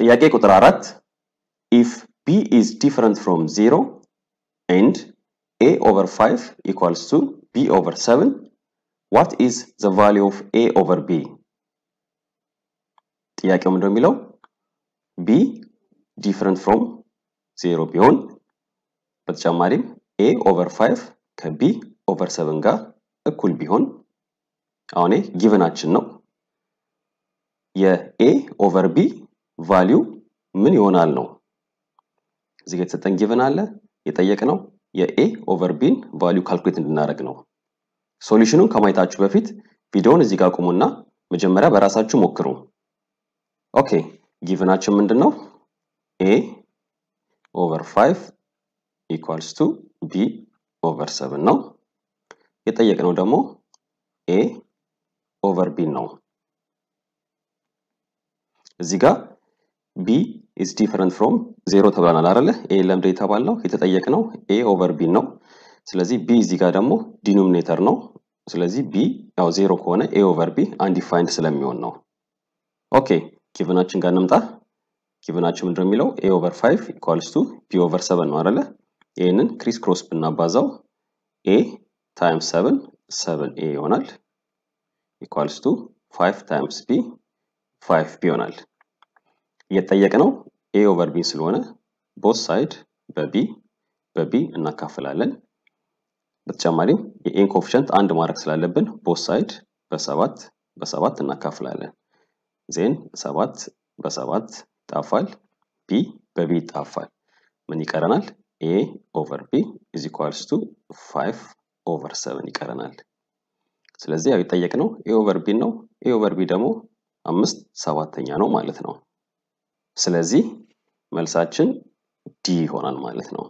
ጥያቄ ቁጥር አራት ኢፍ ቢ ኢዝ ዲፍረንት ፍሮም ዜሮ ኤንድ ኤ ኦቨር ፋይቭ ኢኳልስ ቱ ቢ ኦቨር ሰቨን ዋት ኢዝ ዘ ቫሊዩ ኦፍ ኤ ኦቨር ቢ? ጥያቄው ምንድነው የሚለው ቢ ዲፍረንት ፍሮም ዜሮ ቢሆን በተጨማሪም ኤ ኦቨር ፋይቭ ከቢ ኦቨር ሰቨን ጋር እኩል ቢሆን አሁኔ ጊቨናችን ነው የኤ ኦቨር ቢ ቫሊዩ ምን ይሆናል ነው። እዚህ ጋር የተሰጠን ጊቭን አለ ነው? የኤ ኦቨር ቢን ቫሊዩ ካልኩሌት እንድናደርግ ነው። ሶሉሽኑን ከማየታችሁ በፊት ቪዲዮውን እዚህ ጋር ቁሙና መጀመሪያ በራሳችሁ ሞክሩ። ኦኬ ጊቨናችን ምንድን ነው? ኤ ኦቨር 5 ኢኳልስ ቱ ቢ ኦቨር 7 ነው። ነው ደግሞ ኤ ኦቨር ቢን ነው። እዚህ ጋር ቢ ኢዝ ዲፈረንት ፍሮም ዜሮ ተብለናል አይደለ? ኤ ለምደ የተባልነው ነው ኤ ኦቨር ቢ ነው። ስለዚህ ቢ እዚህ ጋር ደግሞ ዲኖሚኔተር ነው። ስለዚህ ቢ ያው ዜሮ ከሆነ ኤ ኦቨር ቢ አንዲፋይንድ ስለሚሆን ነው። ኦኬ ኪቭናችን ጋር እንምጣ። ኪቭናችን ምንድነው የሚለው ኤ ኦቨር 5 ኢኳልስ ቱ ቢ ኦቨር 7 ነው አይደለ? ይህንን ክሪስ ክሮስ ብናባዛው ኤ ታይምስ 7 7 ኤ ይሆናል ኢኳልስ ቱ 5 ታይምስ ቢ 5 ቢ ይሆናል። እየጠየቅ ነው ኤ ኦቨር ቢ ስለሆነ ቦት ሳይድ በቢ በቢ እናካፍላለን። በተጨማሪም የኤን ኮፊሸንት አንድ ማድረግ ስላለብን ቦት ሳይድ በሰባት በሰባት እናካፍላለን። ዜን ሰባት በሰባት ይጣፋል፣ ቢ በቢ ይጣፋል። ምን ይቀረናል? ኤ ኦቨር ቢ ኢዝ ኢኳልስ ቱ ፋይቭ ኦቨር ሰቨን ይቀረናል። ስለዚህ ያው ነው ኤ ኦቨር ቢ ነው። ኤ ኦቨር ቢ ደግሞ አምስት ሰባተኛ ነው ማለት ነው። ስለዚህ መልሳችን ዲ ይሆናል ማለት ነው።